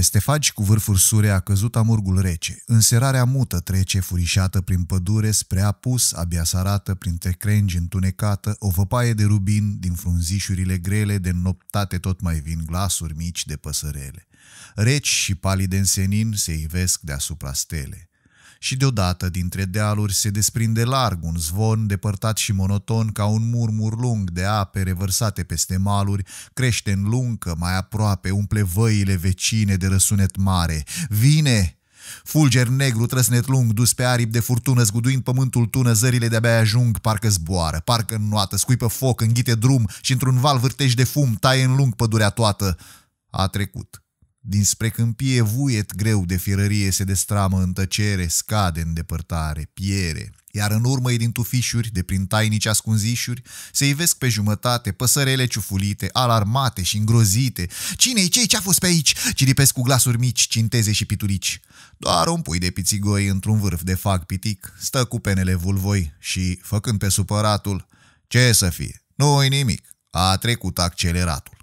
Peste fagi cu vârfuri sure a căzut amurgul rece, înserarea mută trece furișată prin pădure spre apus, abia sarată printre crengi întunecată, o văpaie de rubin din frunzișurile grele, de noptate tot mai vin glasuri mici de păsărele. Reci și palide în senin se ivesc deasupra stele și deodată dintre dealuri se desprinde larg un zvon depărtat și monoton ca un murmur lung de ape revărsate peste maluri, crește în luncă, mai aproape, umple văile vecine de răsunet mare. Vine! Fulger negru, trăsnet lung, dus pe aripi de furtună, zguduind pământul tună, zările de-abia ajung, parcă zboară, parcă înnoată, scuipă foc, înghite drum și într-un val vârtești de fum, taie în lung pădurea toată. A trecut. Dinspre câmpie vuiet greu de firărie se destramă în tăcere, scade în depărtare, piere, iar în urmă din tufișuri, de prin tainici ascunzișuri, se ivesc pe jumătate păsărele ciufulite, alarmate și îngrozite. Cine-i cei ce a fost pe aici? Ciripesc cu glasuri mici, cinteze și pitulici. Doar un pui de pițigoi într-un vârf de fac pitic, stă cu penele vulvoi și, făcând pe supăratul, ce să fie, nu-i nimic, a trecut acceleratul.